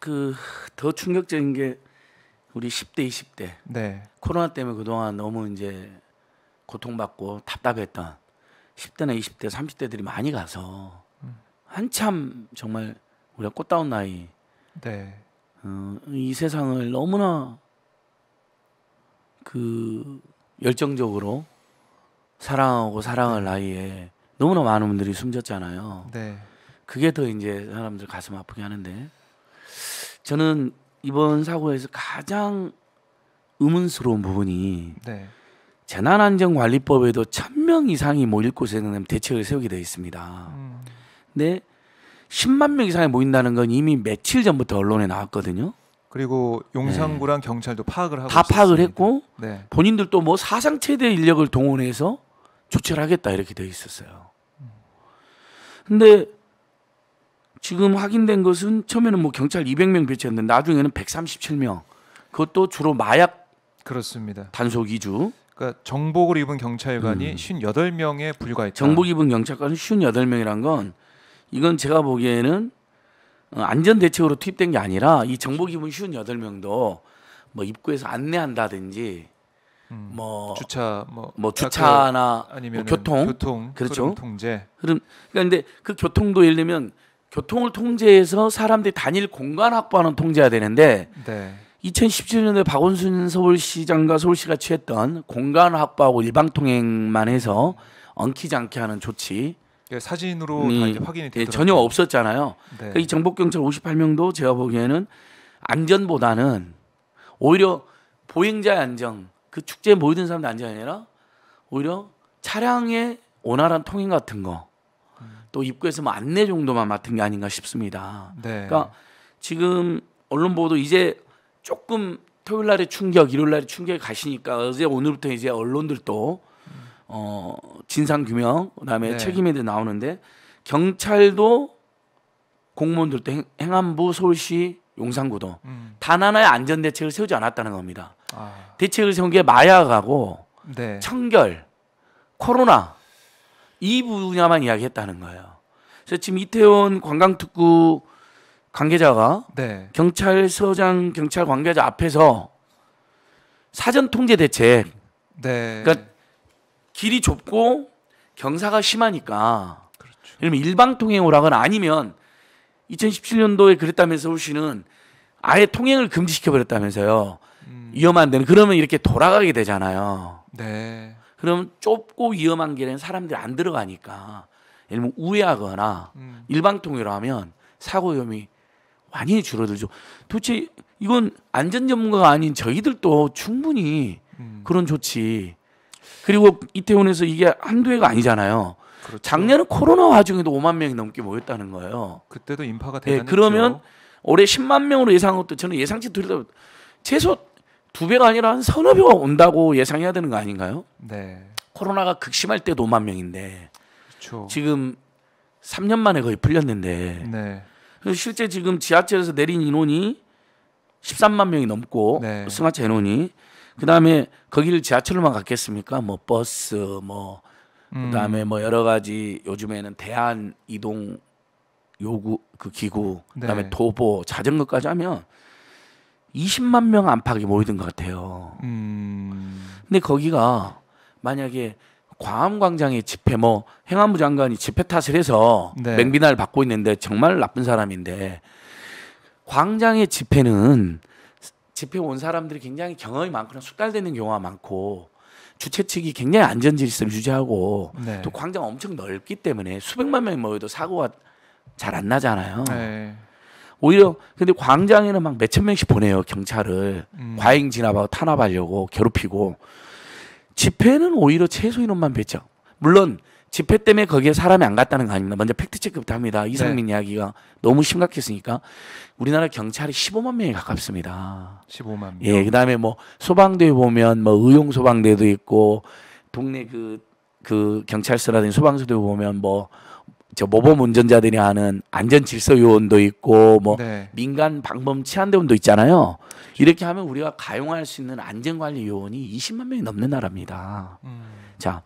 그 더 충격적인 게 우리 10대 20대 네. 코로나 때문에 그동안 너무 이제 고통받고 답답했던 10대나 20대 30대들이 많이 가서 음. 한참 정말 우리가 꽃다운 나이 네. 어, 이 세상을 너무나 그 열정적으로 사랑하고 사랑할 네. 나이에 너무나 많은 분들이 숨졌잖아요. 네. 그게 더 이제 사람들 가슴 아프게 하는데 저는 이번 사고에서 가장 의문스러운 부분이 네. 재난안전관리법에도 천 명 이상이 모일 곳에는 대책을 세우게 되어 있습니다. 음. 근데 10만 명 이상이 모인다는 건 이미 며칠 전부터 언론에 나왔거든요. 그리고 용산구랑 네. 경찰도 파악을 하고 다 있었습니다. 했고 네. 본인들도 뭐 사상 최대 인력을 동원해서 조치를 하겠다 이렇게 돼 있었어요. 음. 근데 지금 확인된 것은 처음에는 뭐 경찰 200명 배치했는데 나중에는 137명. 그것도 주로 마약 그렇습니다. 단속 위주 그러니까 정복을 입은 경찰관이 음. 58명에 불과했다. 정복 입은 경찰관은 58명이란 건 이건 제가 보기에는 어, 안전 대책으로 투입된 게 아니라 이 정복 입은 58명도 뭐 입구에서 안내한다든지 음, 뭐 주차 뭐, 뭐 주차나 그 아니면 뭐 교통, 교통 그렇죠 통제 흐름 그러니까 근데 그 교통도 예를 들면 교통을 통제해서 사람들이 단일 공간 확보하는 통제가 되는데 네. 2017년에 박원순 서울시장과 서울시가 취했던 공간 확보하고 일방 통행만 해서 엉키지 않게 하는 조치 예, 사진으로 이, 다 음, 확인이 예, 되더 전혀 없었잖아요. 네. 그이 그러니까 정복 경찰 58명도 제가 보기에는 안전보다는 오히려 보행자의 안정, 그 축제에 모이는 사람들 안전이 아니라 오히려 차량의 원활한 통행 같은 거또 입구에서 뭐 안내 정도만 맡은 게 아닌가 싶습니다. 네. 그러니까 지금 언론 보도 이제 조금 토요일 날에 충격, 일요일 날에 충격이 가시니까 어제 오늘부터 이제 언론들도 어 진상 규명 그다음에 네. 책임에 대해 나오는데 경찰도 공무원들도 행, 안부 서울시 용산구도 음. 단 하나의 안전 대책을 세우지 않았다는 겁니다. 아. 대책을 세운 게 마약하고 네. 청결, 코로나 이 분야만 이야기했다는 거예요. 그래서 지금 이태원 관광특구 관계자가 네. 경찰서장 경찰 관계자 앞에서 사전 통제 대책. 네. 그러니까 길이 좁고 경사가 심하니까. 그렇죠. 이러면 일방 통행 오락은 아니면 2017년도에 그랬다면 서울시는 아예 통행을 금지시켜 버렸다면서요. 음. 위험한 데는 그러면 이렇게 돌아가게 되잖아요. 네. 그러면 좁고 위험한 길에는 사람들이 안 들어가니까 예를 들면 우회하거나 음. 일방통행을 하면 사고 위험이 많이 줄어들죠. 도대체 이건 안전 전문가가 아닌 저희들도 충분히 음. 그런 조치 그리고 이태원에서 이게 한두 해가 아니잖아요. 그렇죠. 작년에 코로나 와중에도 5만 명이 넘게 모였다는 거예요. 그때도 인파가 예, 대단했죠. 네, 그러면 올해 10만 명으로 예상한 것도 저는 예상치 들다 최소 두 배가 아니라 한 서너 배가 온다고 예상해야 되는 거 아닌가요? 네. 코로나가 극심할 때도 5만 명인데 그렇죠. 지금 3년 만에 거의 풀렸는데 네. 실제 지금 지하철에서 내린 인원이 13만 명이 넘고 네. 승하차 인원이 그다음에 거기를 지하철로만 갔겠습니까? 뭐 버스 뭐 음. 그다음에 음. 뭐 여러 가지 요즘에는 대한 이동 요구 그 기구 그다음에 네. 도보 자전거까지 하면 20만 명 안팎이 모이던 것 같아요. 음... 근데 거기가 만약에 광화문 광장의 집회 뭐 행안부 장관이 집회 탓을 해서 네. 맹비난을 받고 있는데 정말 나쁜 사람인데 광장의 집회는 집회 온 사람들이 굉장히 경험이 많거나 숙달되는 경우가 많고 주최 측이 굉장히 안전 질서를 유지하고 네. 또 광장 엄청 넓기 때문에 수백만 명이 모여도 사고가 잘 안 나잖아요. 네. 오히려 근데 광장에는 막 몇천 명씩 보내요 경찰을 음. 과잉 진압하고 탄압하려고 괴롭히고 집회는 오히려 최소 인원만 뵀죠. 물론 집회 때문에 거기에 사람이 안 갔다는 거 아닙니다. 먼저 팩트 체크부터 합니다. 네. 이상민 네. 이야기가 너무 심각했으니까 우리나라 경찰이 15만 명에 가깝습니다. 15만 예, 명. 예, 그다음에 뭐 소방대에 보면 뭐 의용 소방대도 있고 동네 그그 그 경찰서라든지 소방서도 보면 뭐저 모범 운전자들이 하는 안전 질서 요원도 있고 뭐 네. 민간 방범 치안 대원도 있잖아요. 이렇게 하면 우리가 가용할 수 있는 안전 관리 요원이 20만 명이 넘는 나라입니다. 음. 자,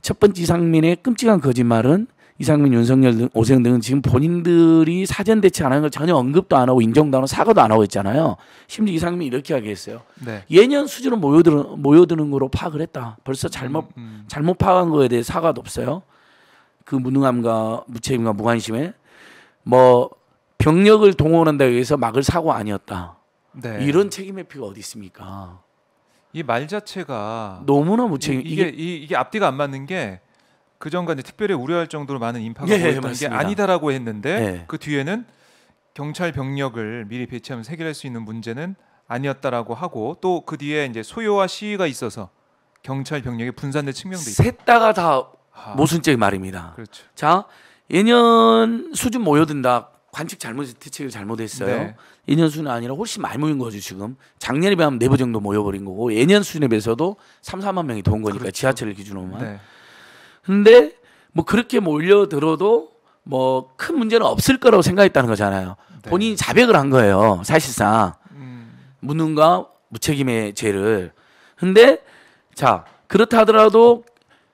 첫 번째 이상민의 끔찍한 거짓말은 이상민, 윤석열 등 오세훈 등은 지금 본인들이 사전 대책 안 하는 걸 전혀 언급도 안 하고 인정도 안 하고 사과도 안 하고 있잖아요. 심지어 이상민 이렇게 하겠어요. 네. 예년 수준으로 모여드는 모여드는 거로 파악을 했다. 벌써 음, 잘못 음, 음. 잘못 파악한 거에 대해 사과도 없어요. 그 무능함과 무책임과 무관심에 뭐 병력을 동원한다고 해서 막을 사고 아니었다. 네. 이런 책임의 피가 어디 있습니까? 이 말 자체가 너무나 무책임. 이게 이게, 이게 앞뒤가 안 맞는 게 그전과 이제 특별히 우려할 정도로 많은 인파가 예, 보였던 예, 게 아니다라고 했는데 예. 그 뒤에는 경찰 병력을 미리 배치하면 해결할 수 있는 문제는 아니었다라고 하고 또 그 뒤에 이제 소요와 시위가 있어서 경찰 병력이 분산된 측면도 있다. 셋 다가 다 모순적 말입니다. 그렇죠. 자, 예년 수준 모여든다. 관측 잘못 대책을 잘못했어요. 예년 네. 수는 아니라 훨씬 많이 모인 거죠 지금. 작년에 비하면 네배 정도 모여버린 거고 예년 수준에 비해서도 3, 4만 명이 도운 거니까 그렇죠. 지하철을 기준으로만. 네. 근데 뭐 그렇게 몰려 들어도 뭐 큰 문제는 없을 거라고 생각했다는 거잖아요. 네. 본인이 자백을 한 거예요. 사실상 음. 무능과 무책임의 죄를. 근데 자 그렇다 하더라도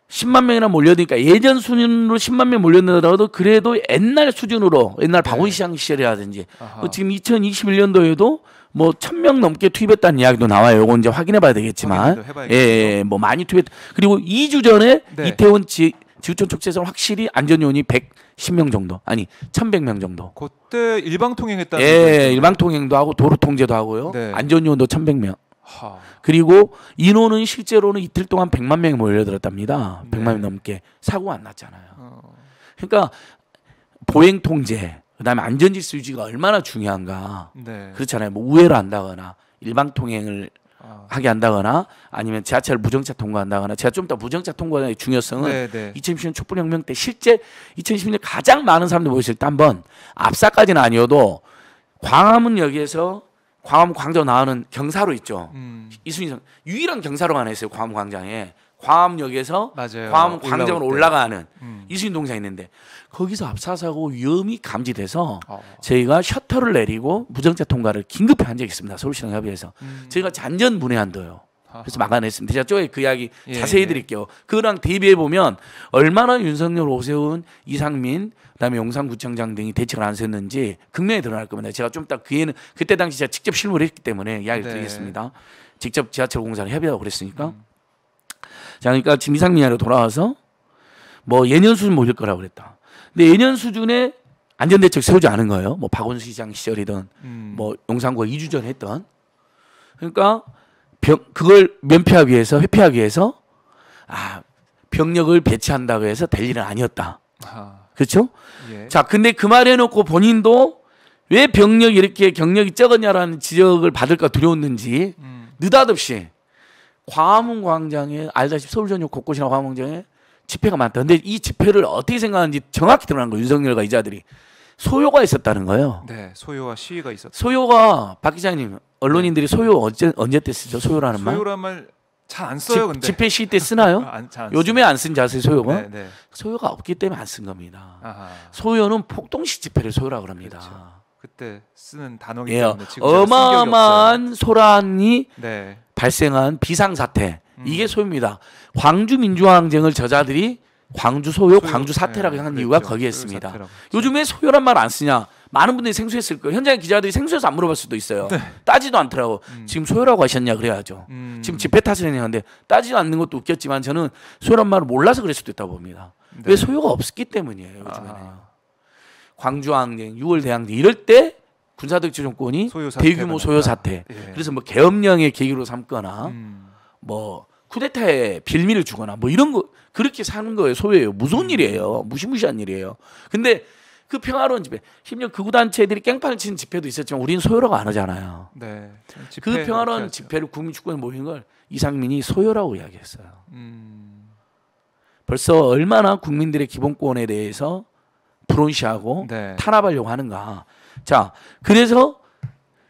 10만 명이나 몰려드니까 예전 수준으로 10만 명 몰려들더라도 그래도 옛날 수준으로 옛날 박원시장 네. 시절이라든지 아하. 뭐 지금 2021년도에도 뭐천명 넘게 투입했다는 이야기도 나와요. 요건 이제 확인해 봐야 되겠지만 예, 예, 뭐 많이 투입 했 그리고 2주 전에 네. 이태원 지, 지구촌 축제에서 확실히 안전 요원이 110명 정도 아니 1100명 정도. 그때 일방 통행했다는 예, 일방 통행도 하고 도로 통제도 하고요. 네. 안전 요원도 1100명 그리고 인원은 실제로는 이틀 동안 100만 명이 몰려들었답니다. 네. 100만 명 넘게 사고 안 났잖아요. 어. 그러니까 보행 통제, 그다음에 안전 지수 유지가 얼마나 중요한가. 네. 그렇잖아요. 뭐 우회를 한다거나 일방 통행을 아. 하게 한다거나 아니면 지하철 무정차 통과한다거나 제가 좀 더 무정차 통과의 중요성은 네, 네. 2010년 촛불혁명 때 실제 2010년 가장 많은 사람들이 모였을 때 한번 압사까지는 아니어도 광화문역에서 광화문 광장 나오는 경사로 있죠. 음. 이순신 선 유일한 경사로가 하나 있어요. 광화문 광장에 광화문역에서 맞아요. 광화문 광장으로 올라가는 음. 이순신 동상 있는데 거기서 압사사고 위험이 감지돼서 어. 저희가 셔터를 내리고 무정차 통과를 긴급히 한 적이 있습니다. 서울시랑 협의해서 음. 저희가 잔전 문해한도요 그래서 막아냈습니다. 제가 쪼에 그 이야기 예, 자세히 예. 드릴게요. 그랑 대비해 보면 얼마나 윤석열, 오세훈, 이상민, 그다음에 용산구청장 등이 대책을 안 썼는지 극명히 드러날 겁니다. 제가 좀 딱 그에는 그때 당시 제가 직접 실무를 했기 때문에 이야기 네. 드리겠습니다. 직접 지하철 공사를 협의하고 그랬으니까. 자, 그러니까 지금 이상민이로 돌아와서 뭐 예년 수준 못올 거라고 그랬다. 근데 예년 수준에 안전대책 세우지 않은 거예요. 뭐 박원순 시장 시절이든 음. 뭐 용산구가 2주 전 했던. 그러니까 병, 그걸 면피하기 위해서 회피하기 위해서 아 병력을 배치한다고 해서 될 일은 아니었다. 아. 그렇죠? 예. 자, 근데 그 말해놓고 본인도 왜 병력이 이렇게 경력이 적었냐라는 지적을 받을까 두려웠는지 음. 느닷없이 광화문 광장에 알다시피 서울 전역 곳곳이나 광화문 광장에 집회가 많다. 근데 이 집회를 어떻게 생각하는지 정확히 드러난 거예요. 윤석열과 이자들이 소요가 있었다는 거예요. 네, 소요와 시위가 있었다. 소요가 박 기자님 언론인들이 네. 소요 언제 언제 때 쓰죠? 소요라는 말? 소요란 말잘 안 써요. 집, 근데 집회 시위 때 쓰나요? 아, 안, 요즘에 안 쓴 자세 소요가 네, 네. 소요가 없기 때문에 안 쓴 겁니다. 아하. 소요는 폭동시 집회를 소요라고 럽니다 그렇죠. 그때 쓰는 단어기 예, 때문에 지금 어마어마한 소란이 네. 발생한 비상 사태 음. 이게 소요입니다. 광주 민주항쟁을 저자들이 광주 소요, 소요. 광주 사태라고 네, 하는 그랬죠. 이유가 그렇죠. 거기에 있습니다. 요즘에 소요란 말 안 쓰냐? 많은 분들이 생소했을 거예요. 현장에 기자들이 생소해서 안 물어볼 수도 있어요. 네. 따지도 않더라고. 음. 지금 소요라고 하셨냐 그래야죠. 음. 지금 집회 탓을 했냐 근데 따지도 않는 것도 웃겼지만 저는 소요란 말을 몰라서 그럴 수도 있다고 봅니다. 네. 왜 소요가 없기 었 때문이에요. 요즘에는. 아. 광주항쟁, 6월 대항쟁 이럴 때 군사독재 정권이 대규모 소요 사태. 예. 그래서 뭐 계엄령의 계기로 삼거나 음. 뭐 쿠데타에 빌미를 주거나 뭐 이런 거 그렇게 사는 거예요 소요예요 무서운 음. 일이에요 무시무시한 일이에요 근데 그 평화로운 집회. 심지어 극우단체들이 깽판을 치는 집회도 있었지만 우리는 소유라고안 하잖아요. 네. 그 평화로운 해야죠. 집회를 국민축구에 모인 걸 이상민이 소유라고 이야기했어요. 음... 벌써 얼마나 국민들의 기본권에 대해서 불온시하고 네. 탄압하려고 하는가. 자, 그래서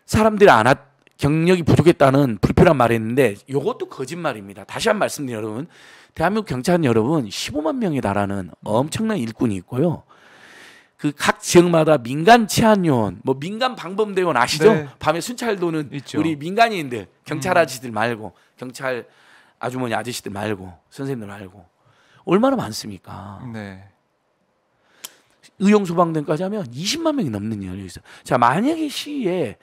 사람들이 안 왔, 경력이 부족했다는 불필요한 말이 있는데 이것도 거짓말입니다. 다시 한 말씀드려요, 여러분. 대한민국 경찰 여러분 15만 명이 달하는 엄청난 일꾼이 있고요. 그각 지역마다 민간 치안요원, 뭐 민간 방범대원 아시죠? 네. 밤에 순찰 도는 있죠. 우리 민간인들, 경찰 음. 아저씨들 말고 경찰 아주머니 아저씨들 말고 선생님들 말고 얼마나 많습니까? 네. 의용소방대까지 하면 20만 명이 넘는 연이 있어요. 자, 만약에 시에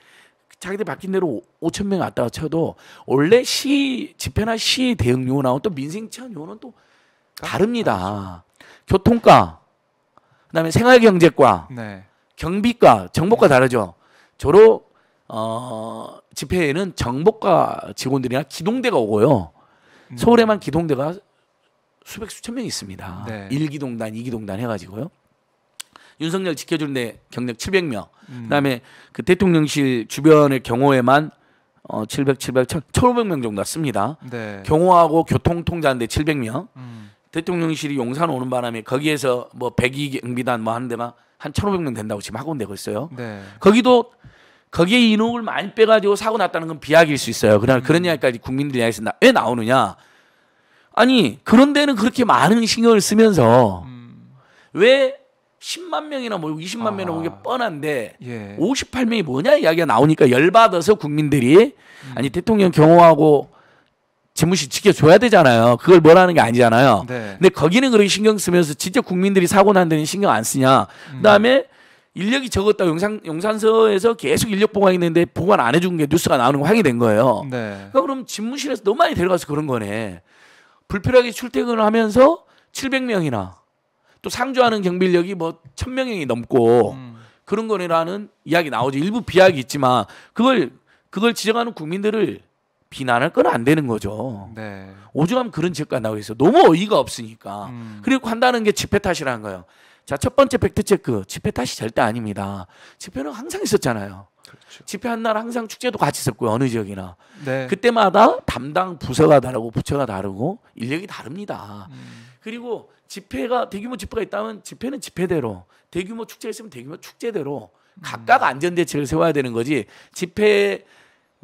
자기들 바뀐 대로 5천 명 왔다가 쳐도 원래 시 집회나 시 대응 요원하고 또 민생 치안 요원은 또 아, 다릅니다. 아, 교통과 그다음에 생활경제과, 네. 경비과, 정보과 네. 다르죠. 주로 어, 집회에는 정보과 직원들이나 기동대가 오고요. 음. 서울에만 기동대가 수백 수천 명 있습니다. 네. 1기동단, 2기동단 해가지고요. 윤석열 지켜주는데 경력 700명. 음. 그다음에 그 대통령실 주변의 경호에만 어 700, 700, 1,500명 정도 씁니다. 네. 경호하고 교통통제하는데 700명. 음. 대통령실이 용산 오는 바람에 거기에서 뭐 백이 경비단 뭐 하는데 막한 1 5 0 0명 된다고 지금 학원 되고 있어요. 네. 거기도 거기에 인원을 많이 빼가지고 사고 났다는 건 비약일 수 있어요. 그러나 음. 그런 이야기까지 국민들 이야기에서 왜 나오느냐? 아니 그런 데는 그렇게 많은 신경을 쓰면서 음. 왜 10만 명이나 뭐 20만 아. 명이나 모이게 뻔한데 예. 58명이 뭐냐 이야기가 나오니까 열받아서 국민들이 음. 아니 대통령 경호하고 재무실 지켜줘야 되잖아요. 그걸 뭐라는 게 아니잖아요. 네. 근데 거기는 그렇게 신경 쓰면서 진짜 국민들이 사고 난 데는 신경 안 쓰냐. 음. 그다음에 인력이 적었다 고 용산 용산서에서 계속 인력 보강했는데 보관안 해준 게 뉴스가 나오는 거 확인된 거예요. 네. 그러니까 그럼 집무실에서 너무 많이 데려가서 그런 거네. 불필요하게 출퇴근을 하면서 700명이나 또 상주하는 경비 력이뭐 1,000명이 넘고 음. 그런 거네라는 이야기 나오죠. 일부 비약이 있지만 그걸 그걸 지적하는 국민들을 비난을 끊어 안 되는 거죠. 네. 오죽하면 그런 책역가 나오고 있어. 너무 어이가 없으니까. 음. 그리고 한다는 게 집회 탓이라는 거예요. 자, 첫 번째 팩트체크. 집회 탓이 절대 아닙니다. 집회는 항상 있었잖아요. 그렇죠. 집회 한 날 항상 축제도 같이 있었고요. 어느 지역이나. 네. 그때마다 담당 부서가 다르고 부처가 다르고 인력이 다릅니다. 음. 그리고 집회가 대규모 집회가 있다면 집회는 집회대로 대규모 축제가 있으면 대규모 축제대로 음. 각각 안전 대책을 세워야 되는 거지 집회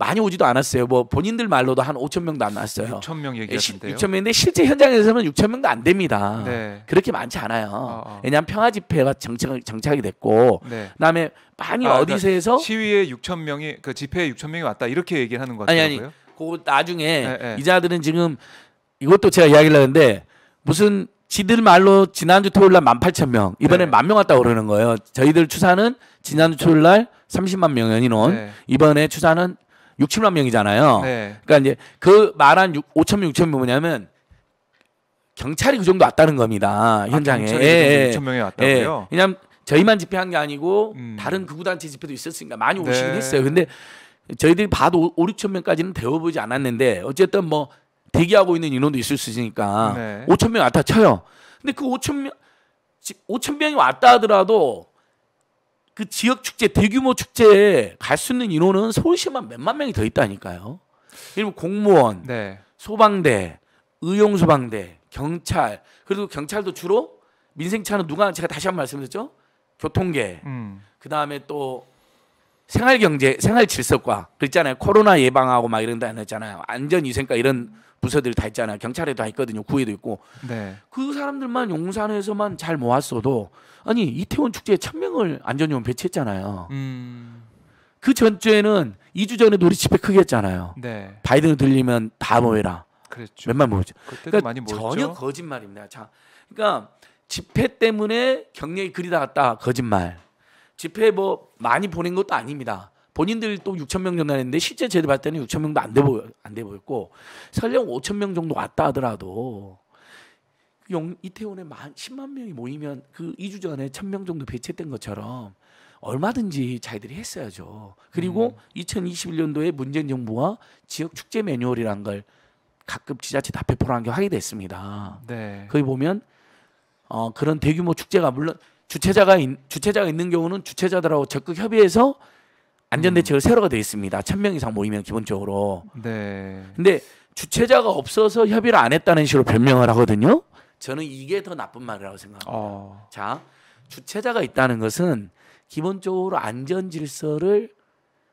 많이 오지도 않았어요. 뭐 본인들 말로도 한 5천 명도 안 나왔어요. 6천 명 예, 얘기하신데요. 6천 명인데 실제 현장에서는 6천 명도 안 됩니다. 네. 그렇게 많지 않아요. 어, 어. 왜냐하면 평화 집회가 정착, 정착이 됐고 네. 그다음에 많이 아, 어디서 해서 그러니까 시위에 6천 명이 그 집회에 6천 명이 왔다 이렇게 얘기 하는 거같요 아니 아니. 그 나중에 네, 예, 네. 예. 이자들은 지금 이것도 제가 이야기를 하는데 무슨 지들 말로 지난주 토요일 날 18,000명, 이번에 네. 만명 왔다 그러는 거예요. 저희들 추산은 지난주 토요일 날 30만 명이인 네. 이번에 추산은 6, 7만 명이잖아요. 네. 그러니까 이제 그 말한 6, 5천 명, 6천 명 뭐냐면 경찰이 그 정도 왔다는 겁니다. 아, 현장에. 아, 경찰이 예, 그 정도 6천 예. 명이 왔다고요? 예. 왜냐면 저희만 집회한 게 아니고 음. 다른 극우단체 그 집회도 있었으니까 많이 네. 오시긴 네. 했어요. 근데 저희들이 봐도 5, 6천 명까지는 되어보지 않았는데 어쨌든 뭐 대기하고 있는 인원도 있을 수 있으니까 네. 5천 명 왔다 쳐요. 근데 그 5천 명 5천 명이 왔다 하더라도 그 지역 축제 대규모 축제에 갈 수 있는 인원은 서울시만 몇만 명이 더 있다니까요. 그리고 공무원, 네. 소방대, 의용소방대, 경찰 그리고 경찰도 주로 민생차는 누가 제가 다시 한 번 말씀드렸죠? 교통계 음. 그 다음에 또 생활경제 생활질서과 그랬잖아요 코로나 예방하고 막 이런 다 했잖아요 안전위생과 이런 부서들이 다 있잖아요. 경찰에 다 있거든요. 구에도 있고. 네. 그 사람들만 용산에서만 잘 모았어도 아니 이태원 축제에 천 명을 안전요원 배치했잖아요. 음. 그 전주에는 2주 전에 놀이 집회 크게 했잖아요. 네. 바이든을 들리면 다 모여라. 그랬죠. 몇만 모였죠. 그러니까 많이 모였죠. 전혀 거짓말입니다. 자, 그러니까 집회 때문에 경력이 그리 다갔다 거짓말. 집회 뭐 많이 보낸 것도 아닙니다. 본인들 또 6천 명 정도 했는데 실제 제가 봤을 때는 6천 명도 안돼 보여 안돼 보였고 설령 5천 명 정도 왔다 하더라도 영, 이태원에 만 10만 명이 모이면 그 2주 전에 1000명 정도 배치했던 것처럼 얼마든지 자기들이 했어야죠. 그리고 음. 2021년도에 문재인 정부와 지역 축제 매뉴얼이란 걸 각급 지자체 답회포라는 게 확인됐습니다. 네. 거기 보면 어, 그런 대규모 축제가 물론 주최자가 인, 주최자가 있는 경우는 주최자들하고 적극 협의해서 안전대책을 음. 세로가 되어 있습니다. 1 0 0 0명 이상 모이면 기본적으로. 네. 근데 주최자가 없어서 협의를 안 했다는 식으로 변명을 하거든요. 저는 이게 더 나쁜 말이라고 생각합니다. 어. 자, 주최자가 있다는 것은 기본적으로 안전 질서를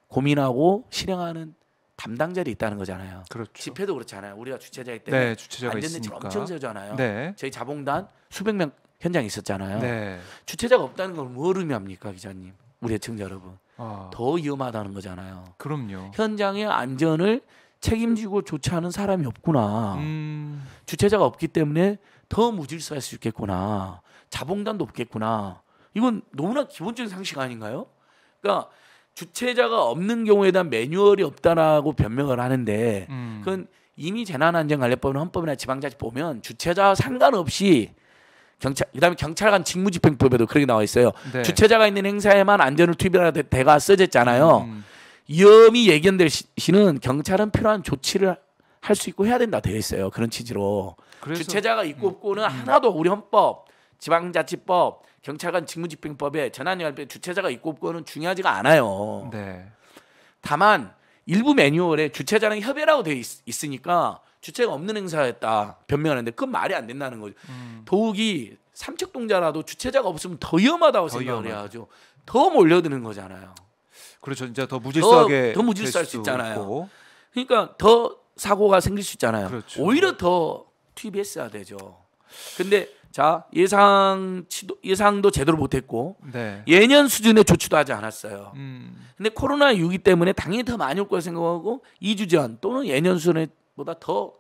고민하고 실행하는 담당자들이 있다는 거잖아요. 그렇죠. 집회도 그렇잖아요. 우리가 주최자 일때 네, 안전대책 엄청 세잖아요. 네. 저희 자봉단 수백 명 현장에 있었잖아요. 네. 주최자가 없다는 걸뭘 의미합니까, 기자님? 우리 의청자 여러분. 아. 더 위험하다는 거잖아요. 그럼요. 현장의 안전을 책임지고 조치하는 사람이 없구나. 음. 주체자가 없기 때문에 더 무질서할 수 있겠구나. 자봉단도 없겠구나. 이건 너무나 기본적인 상식 아닌가요? 그러니까 주체자가 없는 경우에 대한 매뉴얼이 없다라고 변명을 하는데 음. 그건 이미 재난안전관리법이나 헌법이나 지방자치보면 주체자와 상관없이 경찰 그다음에 경찰관 직무집행법에도 그렇게 나와 있어요. 네. 주최자가 있는 행사에만 안전을 투입하는 대가 써졌잖아요. 음, 음. 위험이 예견될 시는 경찰은 필요한 조치를 할 수 있고 해야 된다 되어 있어요. 그런 취지로 그래서, 주최자가 있고 음, 없고는 음. 하나도 우리 헌법, 지방자치법, 경찰관 직무집행법에 전환연합회 주최자가 있고 없고는 중요하지가 않아요. 네. 다만 일부 매뉴얼에 주최자는 협의라고 되어 있, 있으니까 주체가 없는 행사였다 변명하는데 그건 말이 안 된다는 거죠. 음. 더욱이 삼척동자라도 주체자가 없으면 더 위험하다고 더 생각을 위험하다. 해야죠. 더 몰려드는 거잖아요. 그렇죠. 진짜 더 무질서하게 더, 더 무질서할 수 있잖아요. 있고. 그러니까 더 사고가 생길 수 있잖아요. 그렇죠. 오히려 더 투입했어야 되죠. 근데 자 예상 치도 예상도 제대로 못했고 네. 예년 수준의 조치도 하지 않았어요. 음. 근데 코로나 6이 때문에 당연히 더 많이 올 거라 생각하고 2주 전 또는 예년 수준의 보다 더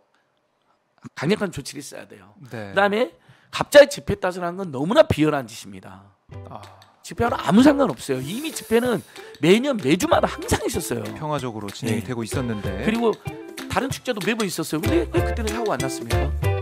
강력한 조치를 써야 돼요. 네. 그다음에 갑자기 집회 따서라는 건 너무나 비열한 짓입니다. 아. 집회와는 아무 상관없어요. 이미 집회는 매년 매주마다 항상 있었어요. 평화적으로 진행이 네. 되고 있었는데. 그리고 다른 축제도 매번 있었어요. 근데 왜 그때는 사고안 났습니까?